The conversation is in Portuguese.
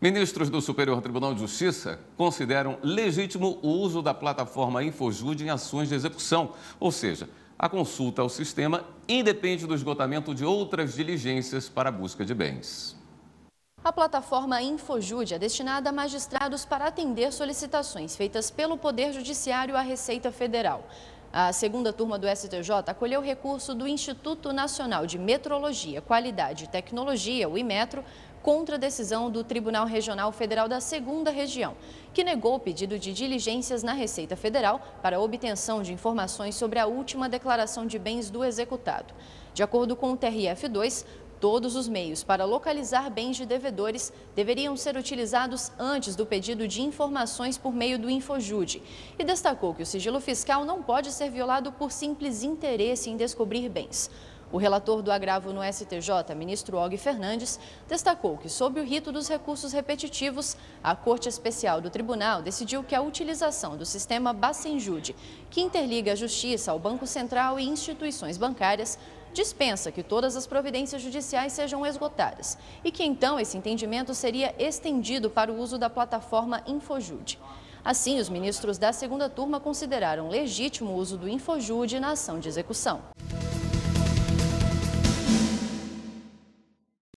Ministros do Superior Tribunal de Justiça consideram legítimo o uso da plataforma InfoJude em ações de execução, ou seja, a consulta ao sistema independe do esgotamento de outras diligências para a busca de bens. A plataforma InfoJude é destinada a magistrados para atender solicitações feitas pelo Poder Judiciário à Receita Federal. A segunda turma do STJ acolheu recurso do Instituto Nacional de Metrologia, Qualidade e Tecnologia, o IMETRO, contra a decisão do Tribunal Regional Federal da 2 Região, que negou o pedido de diligências na Receita Federal para obtenção de informações sobre a última declaração de bens do executado. De acordo com o TRF2, Todos os meios para localizar bens de devedores deveriam ser utilizados antes do pedido de informações por meio do Infojude. E destacou que o sigilo fiscal não pode ser violado por simples interesse em descobrir bens. O relator do agravo no STJ, ministro Og Fernandes, destacou que, sob o rito dos recursos repetitivos, a Corte Especial do Tribunal decidiu que a utilização do sistema Bacenjude, que interliga a Justiça ao Banco Central e instituições bancárias, dispensa que todas as providências judiciais sejam esgotadas e que então esse entendimento seria estendido para o uso da plataforma Infojude. Assim, os ministros da segunda turma consideraram legítimo o uso do Infojude na ação de execução.